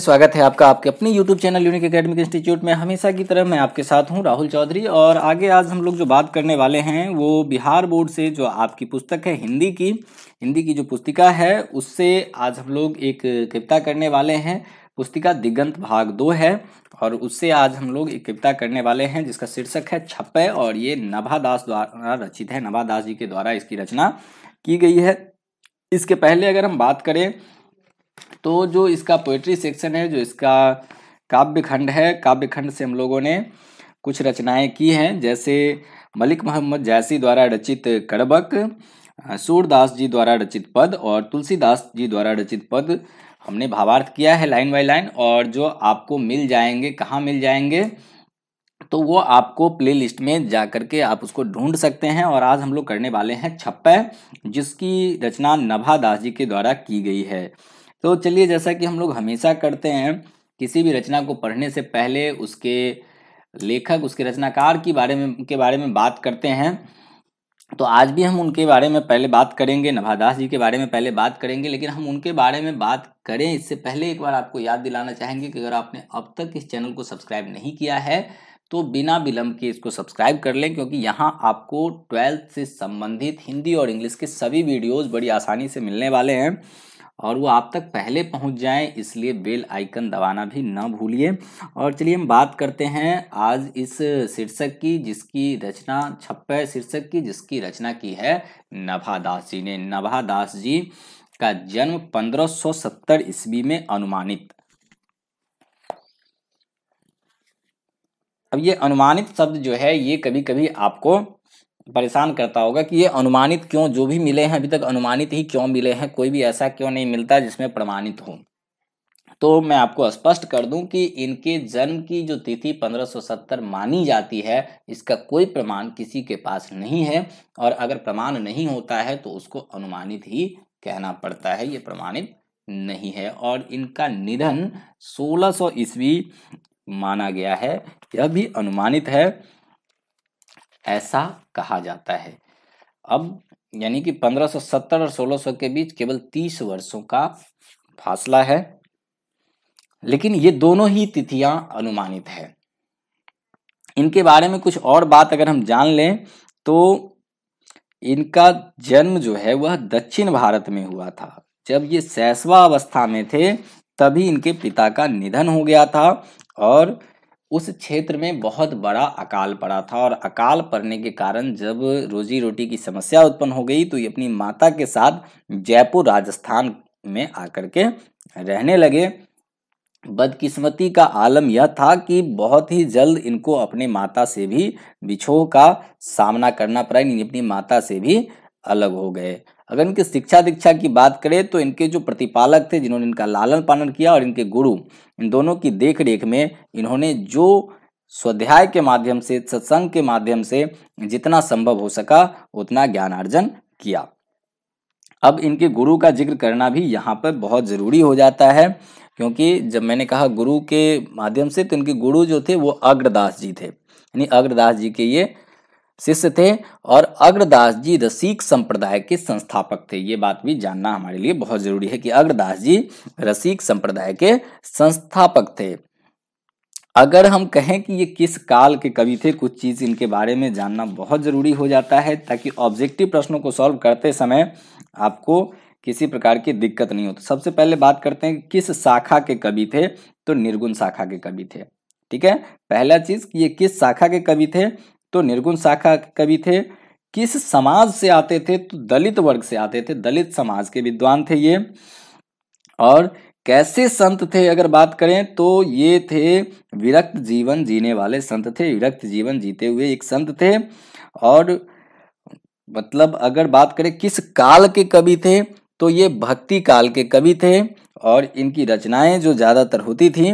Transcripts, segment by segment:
स्वागत है आपका आपके अपने YouTube channel Unique Academic Institute में हमेशा की तरह मैं आपके साथ हूं राहुल चौधरी और आगे आज हम लोग जो बात करने वाले हैं वो बिहार बोर्ड से जो आपकी पुस्तक है हिंदी की हिंदी की जो पुस्तिका है उससे आज हम लोग एक कविता करने वाले हैं पुस्तिका दिगंत भाग दो है और उससे आज हम लोग एक कविता करने वाले हैं जिसका शीर्षक है छप्पे और ये नभादास द्वारा रचित है नभादास जी के द्वारा इसकी रचना की गई है इसके पहले अगर हम बात करें तो जो इसका पोइट्री सेक्शन है जो इसका काव्य खंड है काव्य खंड से हम लोगों ने कुछ रचनाएं की हैं जैसे मलिक मोहम्मद जैसी द्वारा रचित कड़बक सूरदास जी द्वारा रचित पद और तुलसीदास जी द्वारा रचित पद हमने भावार्थ किया है लाइन बाय लाइन और जो आपको मिल जाएंगे कहाँ मिल जाएंगे तो वो आपको प्लेलिस्ट में जा करके आप उसको ढूंढ सकते हैं और आज हम लोग करने वाले हैं छप्पे जिसकी रचना नभा दास जी के द्वारा की गई है तो चलिए जैसा कि हम लोग हमेशा करते हैं किसी भी रचना को पढ़ने से पहले उसके लेखक उसके रचनाकार की बारे में के बारे में बात करते हैं तो आज भी हम उनके बारे में पहले बात करेंगे नभादास जी के बारे में पहले बात करेंगे लेकिन हम उनके बारे में बात करें इससे पहले एक बार आपको याद दिलाना चाहेंगे कि अगर आपने अब तक इस चैनल को सब्सक्राइब नहीं किया है तो बिना विलंब के इसको सब्सक्राइब कर लें क्योंकि यहाँ आपको ट्वेल्थ से संबंधित हिंदी और इंग्लिश के सभी वीडियोज़ बड़ी आसानी से मिलने वाले हैं और वो आप तक पहले पहुंच जाएं इसलिए बेल आइकन दबाना भी ना भूलिए और चलिए हम बात करते हैं आज इस शीर्षक की जिसकी रचना छप्पे शीर्षक की जिसकी रचना की है नभादास जी ने नभादास जी का जन्म 1570 ईस्वी में अनुमानित अब ये अनुमानित शब्द जो है ये कभी कभी आपको परेशान करता होगा कि ये अनुमानित क्यों जो भी मिले हैं अभी तक अनुमानित ही क्यों मिले हैं कोई भी ऐसा क्यों नहीं मिलता जिसमें प्रमाणित हो तो मैं आपको स्पष्ट कर दूं कि इनके जन्म की जो तिथि 1570 मानी जाती है इसका कोई प्रमाण किसी के पास नहीं है और अगर प्रमाण नहीं होता है तो उसको अनुमानित ही कहना पड़ता है ये प्रमाणित नहीं है और इनका निधन 1600 ईस्वी माना गया है यह भी अनुमानित है ऐसा कहा जाता है अब यानी कि 1570 और 1600 के बीच केवल 30 वर्षों का फासला है लेकिन ये दोनों ही तिथियां अनुमानित है इनके बारे में कुछ और बात अगर हम जान लें तो इनका जन्म जो है वह दक्षिण भारत में हुआ था जब ये सैसवा अवस्था में थे तभी इनके पिता का निधन हो गया था और उस क्षेत्र में बहुत बड़ा अकाल पड़ा था और अकाल पड़ने के कारण जब रोजी रोटी की समस्या उत्पन्न हो गई तो ये अपनी माता के साथ जयपुर राजस्थान में आकर के रहने लगे बदकिस्मती का आलम यह था कि बहुत ही जल्द इनको अपने माता से भी बिछोह का सामना करना पड़ा इन अपनी माता से भी अलग हो गए अगर इनकी शिक्षा दीक्षा की बात करें तो इनके जो प्रतिपालक थे जिन्होंने इनका लालन पालन किया और इनके गुरु इन दोनों की देख रेख में इन्होंने जो स्वाध्याय के माध्यम से सत्संग के माध्यम से जितना संभव हो सका उतना ज्ञान अर्जन किया अब इनके गुरु का जिक्र करना भी यहाँ पर बहुत ज़रूरी हो जाता है क्योंकि जब मैंने कहा गुरु के माध्यम से तो इनके गुरु जो थे वो अग्रदास जी थे यानी अग्रदास जी के ये शिष्य थे और अग्रदास जी द सिख संप्रदाय के संस्थापक थे ये बात भी जानना हमारे लिए बहुत जरूरी है कि अग्रदास जी रसिक संप्रदाय के संस्थापक थे अगर हम कहें कि ये किस काल के कवि थे कुछ चीज़ इनके बारे में जानना बहुत ज़रूरी हो जाता है ताकि ऑब्जेक्टिव प्रश्नों को सॉल्व करते समय आपको किसी प्रकार की दिक्कत नहीं हो तो सबसे पहले बात करते हैं किस शाखा के कवि थे तो निर्गुण शाखा के कवि थे ठीक है पहला चीज़ ये किस शाखा के कवि थे तो निर्गुण शाखा कवि थे किस समाज से आते थे तो दलित वर्ग से आते थे दलित समाज के विद्वान थे ये और कैसे संत थे अगर बात करें तो ये थे विरक्त जीवन जीने वाले संत थे विरक्त जीवन जीते हुए एक संत थे और मतलब अगर बात करें किस काल के कवि थे तो ये भक्ति काल के कवि थे और इनकी रचनाएं जो ज़्यादातर होती थी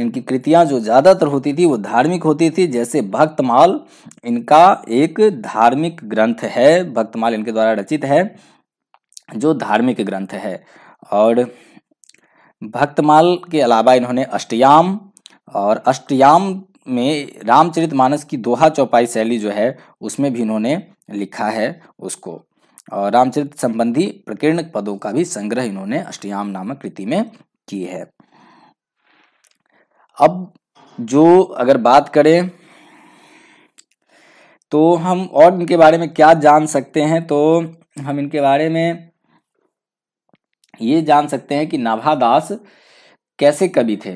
इनकी कृतियां जो ज़्यादातर होती थी वो धार्मिक होती थी जैसे भक्तमाल इनका एक धार्मिक ग्रंथ है भक्तमाल इनके द्वारा रचित है जो धार्मिक ग्रंथ है और भक्तमाल के अलावा इन्होंने अष्टयाम और अष्टयाम में रामचरितमानस की दोहा चौपाई शैली जो है उसमें भी इन्होंने लिखा है उसको और रामचरित संबंधी प्रकीर्ण पदों का भी संग्रह इन्होंने अष्टयाम नामक कृति में की है अब जो अगर बात करें तो हम और इनके बारे में क्या जान सकते हैं तो हम इनके बारे में ये जान सकते हैं कि नाभादास कैसे कवि थे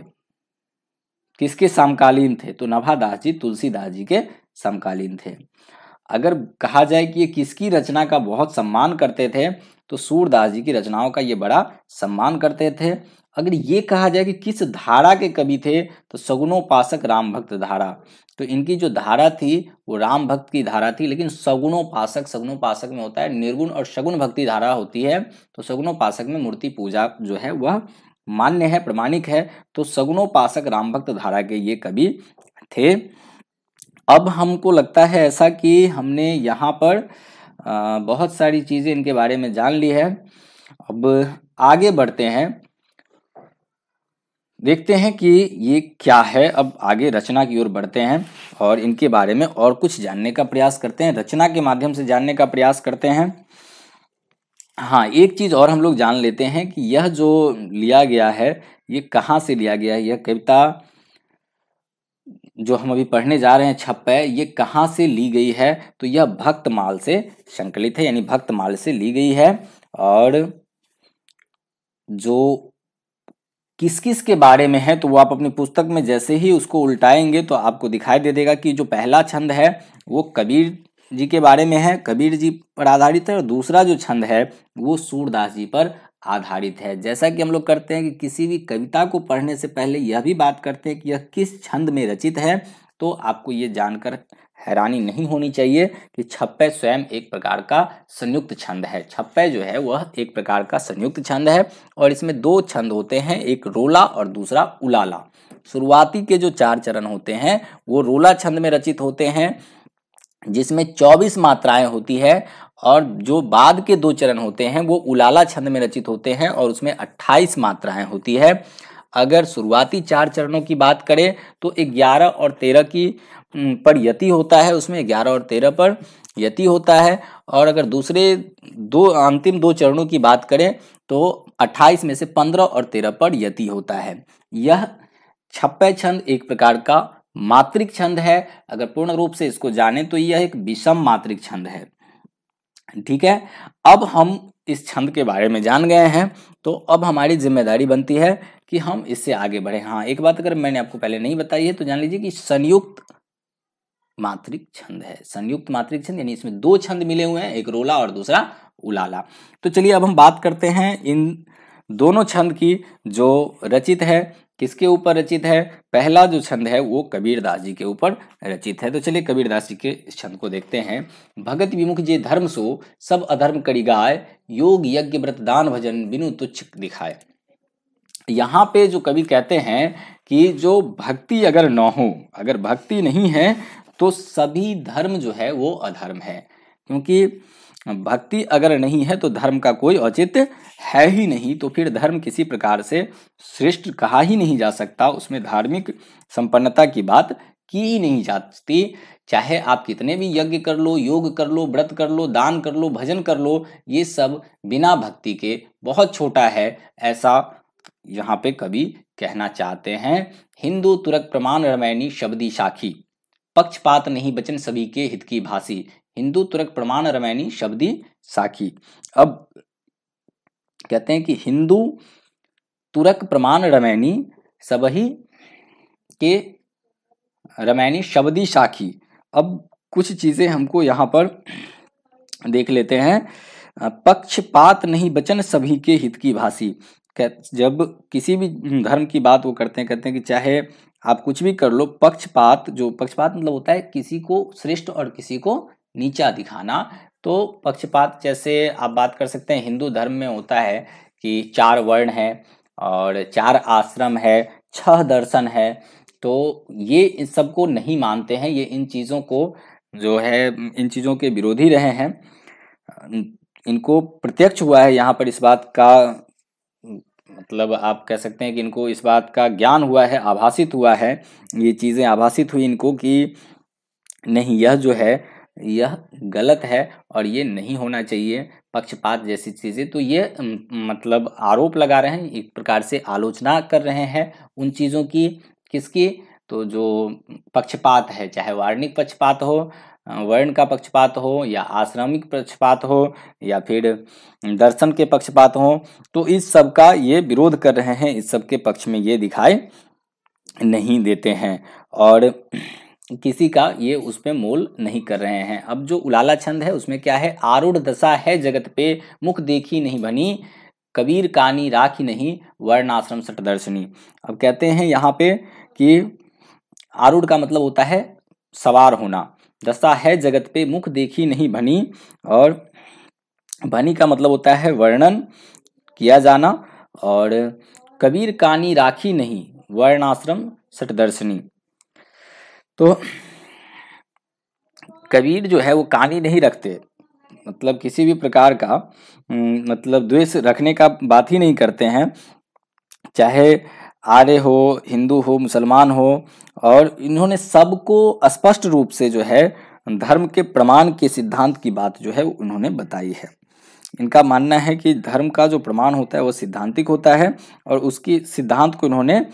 किसके समकालीन थे तो नाभादास जी तुलसीदास जी के समकालीन थे अगर कहा जाए कि ये किसकी रचना का बहुत सम्मान करते थे तो सूरदास जी की रचनाओं का ये बड़ा सम्मान करते थे अगर ये कहा जाए कि किस धारा के कवि थे तो सगुणोपासक राम भक्त धारा तो इनकी जो धारा थी वो राम भक्त की धारा थी लेकिन सगुणोपासक सगुणोपासक में होता है निर्गुण और सगुण भक्ति धारा होती है तो सगुणोपासक में मूर्ति पूजा जो है वह मान्य है प्रमाणिक है तो सगुणोपासक राम भक्त धारा के ये कवि थे अब हमको लगता है ऐसा कि हमने यहाँ पर बहुत सारी चीज़ें इनके बारे में जान ली है अब आगे बढ़ते हैं देखते हैं कि ये क्या है अब आगे रचना की ओर बढ़ते हैं और इनके बारे में और कुछ जानने का प्रयास करते हैं रचना के माध्यम से जानने का प्रयास करते हैं हाँ एक चीज़ और हम लोग जान लेते हैं कि यह जो लिया गया है ये कहाँ से लिया गया है यह कविता जो हम अभी पढ़ने जा रहे हैं है ये कहाँ से ली गई है तो यह भक्तमाल से संकलित है यानी भक्तमाल से ली गई है और जो किस किस के बारे में है तो वो आप अपनी पुस्तक में जैसे ही उसको उल्टाएंगे तो आपको दिखाई दे देगा कि जो पहला छंद है वो कबीर जी के बारे में है कबीर जी पर आधारित है और दूसरा जो छंद है वो सूरदास जी पर आधारित है जैसा कि हम लोग करते हैं कि किसी भी कविता को पढ़ने से पहले यह भी बात करते हैं कि यह किस छंद में रचित है तो आपको ये जानकर हैरानी नहीं होनी चाहिए कि छप्पे स्वयं एक प्रकार का संयुक्त छंद है छप्पे जो है वह एक प्रकार का संयुक्त छंद है और इसमें दो छंद होते हैं एक रोला और दूसरा उलाला शुरुआती के जो चार चरण होते हैं वो रोला छंद में रचित होते हैं जिसमें 24 मात्राएं होती है और जो बाद के दो चरण होते हैं वो उलाला छंद में रचित होते हैं और उसमें 28 मात्राएं होती है अगर शुरुआती चार चरणों की बात करें तो 11 और 13 की पर यति होता है उसमें ग्यारह और तेरह पर यति होता है और अगर दूसरे दो अंतिम दो चरणों की बात करें तो अट्ठाईस में से पंद्रह और तेरह पर यति होता है यह छप्पे छंद एक प्रकार का मात्रिक छंद है अगर पूर्ण रूप से इसको जाने तो यह एक विषम मात्रिक छंद है ठीक है अब हम इस छंद के बारे में जान गए हैं तो अब हमारी जिम्मेदारी बनती है कि हम इससे आगे बढ़े हाँ एक बात अगर मैंने आपको पहले नहीं बताई है तो जान लीजिए कि संयुक्त मात्रिक छंद है संयुक्त मात्रिक छंद यानी इसमें दो छंद मिले हुए हैं एक रोला और दूसरा उलाला तो चलिए अब हम बात करते हैं इन दोनों छंद की जो रचित है किसके ऊपर रचित है पहला जो छंद है वो कबीरदास जी के ऊपर रचित है तो चलिए कबीरदास जी के इस छंद को देखते हैं भगत विमुख जे धर्म सो सब अधर्म करी गाय योग यज्ञ व्रत दान भजन बिनु तुच्छ दिखाए यहाँ पे जो कवि कहते हैं कि जो भक्ति अगर न हो अगर भक्ति नहीं है तो सभी धर्म जो है वो अधर्म है क्योंकि भक्ति अगर नहीं है तो धर्म का कोई औचित्य है ही नहीं तो फिर धर्म किसी प्रकार से श्रेष्ठ कहा ही नहीं जा सकता उसमें धार्मिक संपन्नता की बात की ही नहीं जाती चाहे आप कितने भी यज्ञ कर लो योग कर लो व्रत कर लो दान कर लो भजन कर लो ये सब बिना भक्ति के बहुत छोटा है ऐसा यहाँ पे कभी कहना चाहते हैं हिंदू तुरक प्रमाण रमायणी शब्दी साखी पक्षपात नहीं बचन सभी के हित की भाषी हिंदू तुरक प्रमाण रमैनी शब्दी साखी अब कहते हैं कि हिंदू तुरक प्रमाण रमैनी सभी के रमैनी शब्दी साखी अब कुछ चीज़ें हमको यहाँ पर देख लेते हैं पक्षपात नहीं बचन सभी के हित की भाषी जब किसी भी धर्म की बात वो करते हैं कहते हैं कि चाहे आप कुछ भी कर लो पक्षपात जो पक्षपात मतलब होता है किसी को श्रेष्ठ और किसी को नीचा दिखाना तो पक्षपात जैसे आप बात कर सकते हैं हिंदू धर्म में होता है कि चार वर्ण है और चार आश्रम है छह दर्शन है तो ये इन सबको नहीं मानते हैं ये इन चीज़ों को जो है इन चीज़ों के विरोधी रहे हैं इनको प्रत्यक्ष हुआ है यहाँ पर इस बात का मतलब आप कह सकते हैं कि इनको इस बात का ज्ञान हुआ है आभासित हुआ है ये चीज़ें आभासित हुई इनको कि नहीं यह जो है यह गलत है और ये नहीं होना चाहिए पक्षपात जैसी चीज़ें तो ये मतलब आरोप लगा रहे हैं एक प्रकार से आलोचना कर रहे हैं उन चीज़ों की किसकी तो जो पक्षपात है चाहे वार्णिक पक्षपात हो वर्ण का पक्षपात हो या आश्रमिक पक्षपात हो या फिर दर्शन के पक्षपात हो तो इस सब का ये विरोध कर रहे हैं इस सब के पक्ष में ये दिखाई नहीं देते हैं और किसी का ये उस पर मोल नहीं कर रहे हैं अब जो उलाला छंद है उसमें क्या है आरूढ़ दशा है जगत पे मुख देखी नहीं बनी कबीर कानी राखी नहीं वर्ण आश्रम सट दर्शनी अब कहते हैं यहाँ पे कि आरूढ़ का मतलब होता है सवार होना दशा है जगत पे मुख देखी नहीं भनी और भनी का मतलब होता है वर्णन किया जाना और कबीर कानी राखी नहीं वर्णाश्रम दर्शनी तो कबीर जो है वो कानी नहीं रखते मतलब किसी भी प्रकार का हम्म, मतलब द्वेष रखने का बात ही नहीं करते हैं चाहे आर्य हो हिंदू हो मुसलमान हो और इन्होंने सबको स्पष्ट रूप से जो है धर्म के प्रमाण के सिद्धांत की बात जो है उन्होंने बताई है इनका मानना है कि धर्म का जो प्रमाण होता है वो सिद्धांतिक होता है और उसकी सिद्धांत को इन्होंने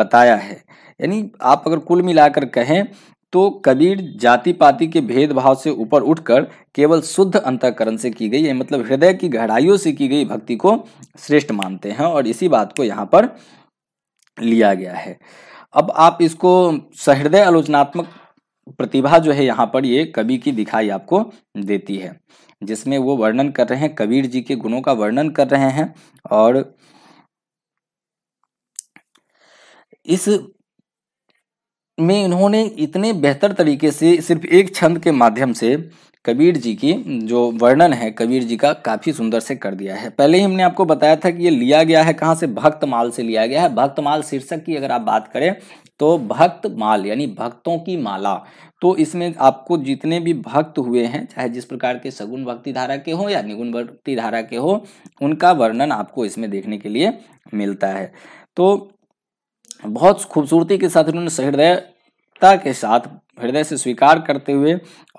बताया है यानी आप अगर कुल मिलाकर कहें तो कबीर जाति पाति के भेदभाव से ऊपर उठकर केवल शुद्ध अंतकरण से की गई है मतलब हृदय की गहराइयों से की गई भक्ति को श्रेष्ठ मानते हैं और इसी बात को यहाँ पर लिया गया है अब आप इसको सहृदय आलोचनात्मक प्रतिभा जो है यहाँ पर ये कवि की दिखाई आपको देती है जिसमें वो वर्णन कर रहे हैं कबीर जी के गुणों का वर्णन कर रहे हैं और इस में इन्होंने इतने बेहतर तरीके से सिर्फ एक छंद के माध्यम से कबीर जी की जो वर्णन है कबीर जी का काफ़ी सुंदर से कर दिया है पहले ही हमने आपको बताया था कि ये लिया गया है कहाँ से भक्तमाल से लिया गया है भक्तमाल शीर्षक की अगर आप बात करें तो भक्त माल यानी भक्तों की माला तो इसमें आपको जितने भी भक्त हुए हैं चाहे जिस प्रकार के सगुण भक्ति धारा के हो या निगुण भक्ति धारा के हो उनका वर्णन आपको इसमें देखने के लिए मिलता है तो बहुत खूबसूरती के साथ उन्होंने सहृदयता के साथ हृदय से स्वीकार करते हुए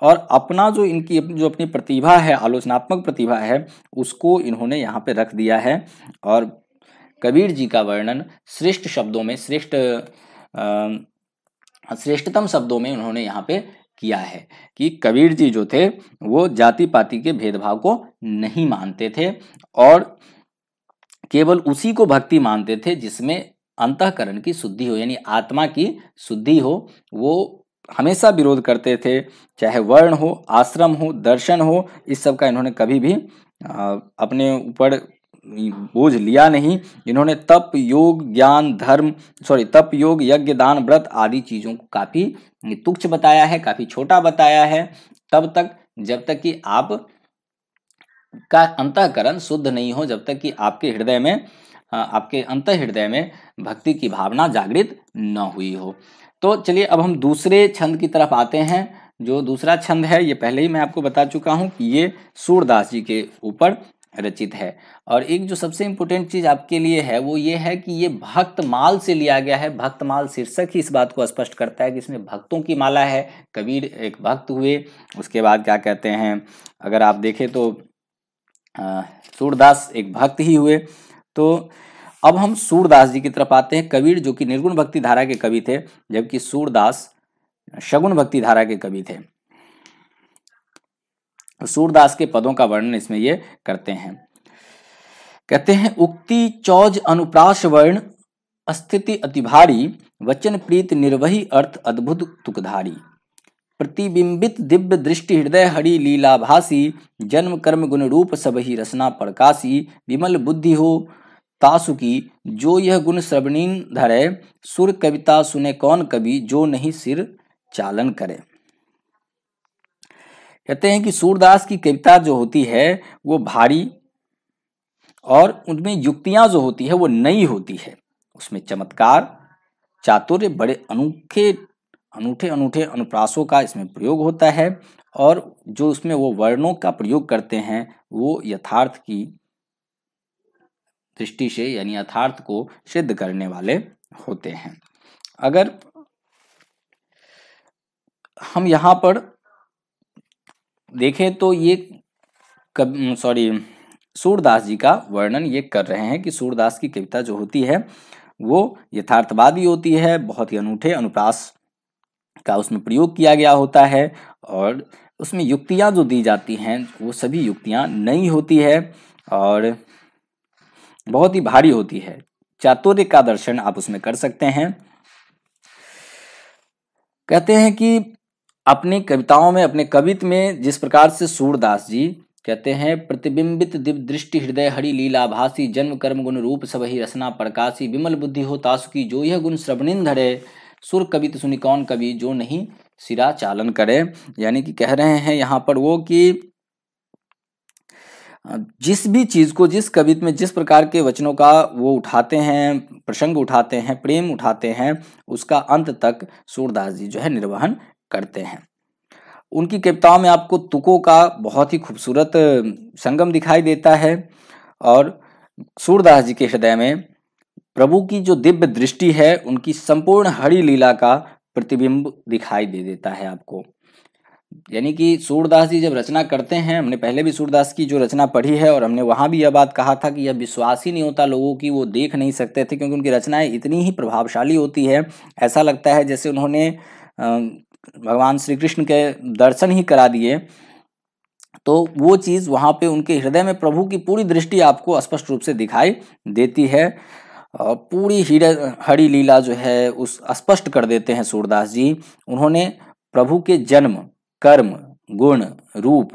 और अपना जो इनकी जो अपनी प्रतिभा है आलोचनात्मक प्रतिभा है उसको इन्होंने यहाँ पे रख दिया है और कबीर जी का वर्णन श्रेष्ठ शब्दों में श्रेष्ठ श्रेष्ठतम शब्दों में उन्होंने यहाँ पे किया है कि कबीर जी जो थे वो जाति पाति के भेदभाव को नहीं मानते थे और केवल उसी को भक्ति मानते थे जिसमें अंतकरण की शुद्धि हो यानी आत्मा की शुद्धि हो वो हमेशा विरोध करते थे चाहे वर्ण हो आश्रम हो दर्शन हो इस सब का इन्होंने कभी भी अपने ऊपर बोझ लिया नहीं इन्होंने तप योग ज्ञान धर्म सॉरी तप योग यज्ञ दान व्रत आदि चीज़ों को काफ़ी तुच्छ बताया है काफ़ी छोटा बताया है तब तक जब तक कि आप का अंतकरण शुद्ध नहीं हो जब तक कि आपके हृदय में आपके अंत हृदय में भक्ति की भावना जागृत न हुई हो तो चलिए अब हम दूसरे छंद की तरफ आते हैं जो दूसरा छंद है ये पहले ही मैं आपको बता चुका हूँ कि ये सूरदास जी के ऊपर रचित है और एक जो सबसे इम्पोर्टेंट चीज़ आपके लिए है वो ये है कि ये भक्तमाल से लिया गया है भक्तमाल शीर्षक ही इस बात को स्पष्ट करता है कि इसमें भक्तों की माला है कबीर एक भक्त हुए उसके बाद क्या कहते हैं अगर आप देखें तो सूरदास एक भक्त ही हुए तो अब हम सूरदास जी की तरफ आते हैं कबीर जो कि निर्गुण भक्ति धारा के कवि थे जबकि सूरदास शगुण भक्ति धारा के कवि थे तो सूरदास के पदों का वर्णन इसमें ये करते हैं कहते हैं उक्ति चौज अनुप्राश वर्ण अस्थिति अतिभारी वचन प्रीत निर्वही अर्थ अद्भुत तुकधारी प्रतिबिंबित दिव्य दृष्टि हृदय हरि लीलाभासी जन्म कर्म गुण रूप सब ही रसना प्रकाशी विमल बुद्धि हो तासुकी जो यह गुण श्रवणीन धरे सुर कविता सुने कौन कवि जो नहीं सिर चालन करे कहते हैं कि सूरदास की कविता जो होती है वो भारी और उनमें युक्तियां जो होती है वो नई होती है उसमें चमत्कार चातुर्य बड़े अनोखे अनूठे अनूठे अनुप्रासों का इसमें प्रयोग होता है और जो उसमें वो वर्णों का प्रयोग करते हैं वो यथार्थ की दृष्टि से यानी यथार्थ को सिद्ध करने वाले होते हैं अगर हम यहाँ पर देखें तो ये सॉरी सूरदास जी का वर्णन ये कर रहे हैं कि सूरदास की कविता जो होती है वो यथार्थवादी होती है बहुत ही अनूठे अनुप्रास का उसमें प्रयोग किया गया होता है और उसमें युक्तियाँ जो दी जाती हैं वो सभी युक्तियाँ नई होती है और बहुत ही भारी होती है चातुर्य का दर्शन आप उसमें कर सकते हैं कहते हैं कि अपनी कविताओं में अपने कवित में जिस प्रकार से सूरदास जी कहते हैं प्रतिबिंबित दिव्य दृष्टि हृदय हरि लीला भासी जन्म कर्म गुण रूप सब ही रसना प्रकाशी विमल बुद्धि हो तासुकी जो यह गुण श्रवणिन धरे सुर कवित सुनिकौन कौन कवि जो नहीं सिरा चालन करे यानी कि कह रहे हैं यहाँ पर वो कि जिस भी चीज़ को जिस कवित में जिस प्रकार के वचनों का वो उठाते हैं प्रसंग उठाते हैं प्रेम उठाते हैं उसका अंत तक सूरदास जी जो है निर्वहन करते हैं उनकी कविताओं में आपको तुकों का बहुत ही खूबसूरत संगम दिखाई देता है और सूरदास जी के हृदय में प्रभु की जो दिव्य दृष्टि है उनकी संपूर्ण हरी लीला का प्रतिबिंब दिखाई दे देता है आपको यानी कि सूरदास जी जब रचना करते हैं हमने पहले भी सूरदास की जो रचना पढ़ी है और हमने वहाँ भी यह बात कहा था कि यह विश्वास ही नहीं होता लोगों की वो देख नहीं सकते थे क्योंकि उनकी रचनाएं इतनी ही प्रभावशाली होती है ऐसा लगता है जैसे उन्होंने भगवान श्री कृष्ण के दर्शन ही करा दिए तो वो चीज़ वहाँ पर उनके हृदय में प्रभु की पूरी दृष्टि आपको स्पष्ट रूप से दिखाई देती है पूरी हरी लीला जो है उस स्पष्ट कर देते हैं सूरदास जी उन्होंने प्रभु के जन्म कर्म गुण रूप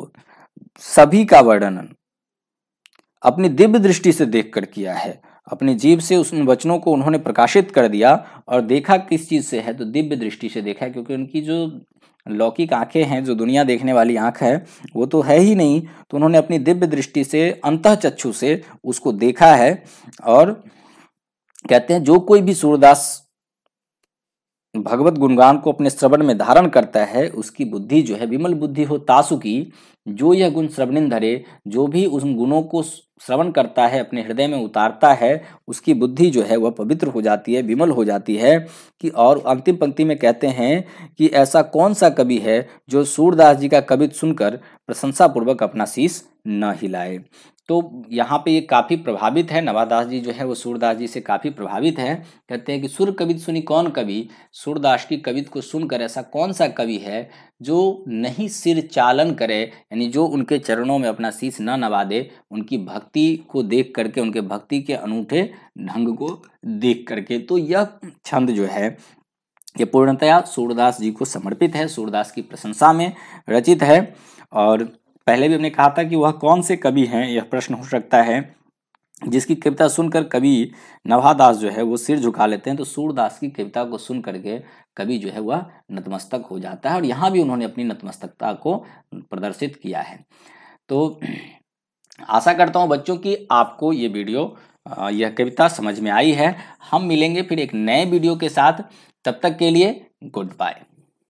सभी का वर्णन अपनी दिव्य दृष्टि से देखकर किया है अपने जीव से उस वचनों को उन्होंने प्रकाशित कर दिया और देखा किस चीज़ से है तो दिव्य दृष्टि से देखा है क्योंकि उनकी जो लौकिक आंखें हैं जो दुनिया देखने वाली आंख है वो तो है ही नहीं तो उन्होंने अपनी दिव्य दृष्टि से अंत चक्षु से उसको देखा है और कहते हैं जो कोई भी सूरदास भगवत गुणगान को अपने श्रवण में धारण करता है उसकी बुद्धि जो है विमल बुद्धि हो तासु की जो यह गुण श्रवणिन धरे जो भी उन गुणों को श्रवण करता है अपने हृदय में उतारता है उसकी बुद्धि जो है वह पवित्र हो जाती है विमल हो जाती है कि और अंतिम पंक्ति में कहते हैं कि ऐसा कौन सा कवि है जो सूरदास जी का कवित सुनकर प्रशंसापूर्वक अपना शीश न हिलाए तो यहाँ पे ये काफ़ी प्रभावित है नवादास जी जो है वो सूरदास जी से काफ़ी प्रभावित हैं कहते हैं कि सुर कवित सुनी कौन कवि सूरदास की कवित को सुनकर ऐसा कौन सा कवि है जो नहीं सिर चालन करे यानी जो उनके चरणों में अपना शीश न नवा दे उनकी भक्ति को देख करके उनके भक्ति के अनूठे ढंग को देख करके तो यह छंद जो है ये पूर्णतया सूरदास जी को समर्पित है सूरदास की प्रशंसा में रचित है और पहले भी हमने कहा था कि वह कौन से कवि हैं यह प्रश्न हो सकता है जिसकी कविता सुनकर कवि नवादास जो है वो सिर झुका लेते हैं तो सूरदास की कविता को सुन करके कवि जो है वह नतमस्तक हो जाता है और यहाँ भी उन्होंने अपनी नतमस्तकता को प्रदर्शित किया है तो आशा करता हूँ बच्चों की आपको ये वीडियो यह कविता समझ में आई है हम मिलेंगे फिर एक नए वीडियो के साथ तब तक के लिए गुड बाय